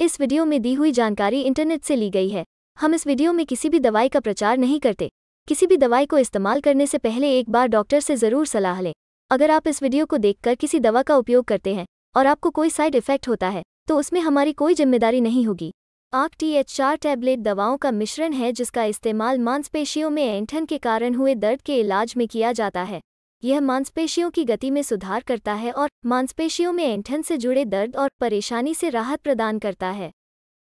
इस वीडियो में दी हुई जानकारी इंटरनेट से ली गई है हम इस वीडियो में किसी भी दवाई का प्रचार नहीं करते किसी भी दवाई को इस्तेमाल करने से पहले एक बार डॉक्टर से ज़रूर सलाह लें अगर आप इस वीडियो को देखकर किसी दवा का उपयोग करते हैं और आपको कोई साइड इफेक्ट होता है तो उसमें हमारी कोई जिम्मेदारी नहीं होगी आँख टी एच चार टैबलेट दवाओं का मिश्रण है जिसका इस्तेमाल मांसपेशियों में एंठन के कारण हुए दर्द के इलाज में किया जाता है यह मांसपेशियों की गति में सुधार करता है और मांसपेशियों में ऐंठन से जुड़े दर्द और परेशानी से राहत प्रदान करता है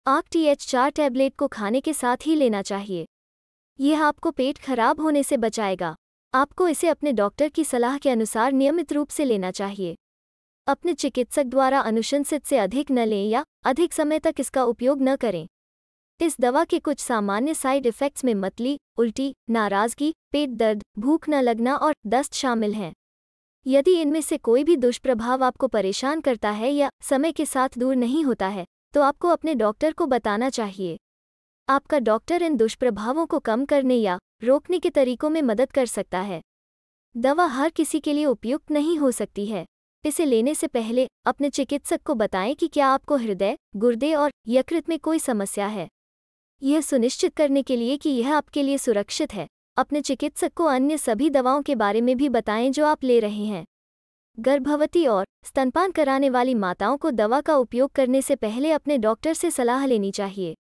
आक टी एच चार टैबलेट को खाने के साथ ही लेना चाहिए यह आपको पेट खराब होने से बचाएगा आपको इसे अपने डॉक्टर की सलाह के अनुसार नियमित रूप से लेना चाहिए अपने चिकित्सक द्वारा अनुशंसित से अधिक न लें या अधिक समय तक इसका उपयोग न करें इस दवा के कुछ सामान्य साइड इफ़ेक्ट्स में मतली उल्टी नाराज़गी पेट दर्द भूख न लगना और दस्त शामिल हैं यदि इनमें से कोई भी दुष्प्रभाव आपको परेशान करता है या समय के साथ दूर नहीं होता है तो आपको अपने डॉक्टर को बताना चाहिए आपका डॉक्टर इन दुष्प्रभावों को कम करने या रोकने के तरीकों में मदद कर सकता है दवा हर किसी के लिए उपयुक्त नहीं हो सकती है इसे लेने से पहले अपने चिकित्सक को बताएं कि क्या आपको हृदय गुर्दे और यकृत में कोई समस्या है यह सुनिश्चित करने के लिए कि यह आपके लिए सुरक्षित है अपने चिकित्सक को अन्य सभी दवाओं के बारे में भी बताएं जो आप ले रहे हैं गर्भवती और स्तनपान कराने वाली माताओं को दवा का उपयोग करने से पहले अपने डॉक्टर से सलाह लेनी चाहिए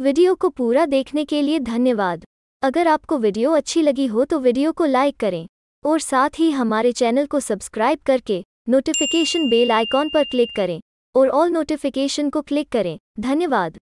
वीडियो को पूरा देखने के लिए धन्यवाद अगर आपको वीडियो अच्छी लगी हो तो वीडियो को लाइक करें और साथ ही हमारे चैनल को सब्सक्राइब करके नोटिफिकेशन बेल आइकॉन पर क्लिक करें और ऑल नोटिफिकेशन को क्लिक करें धन्यवाद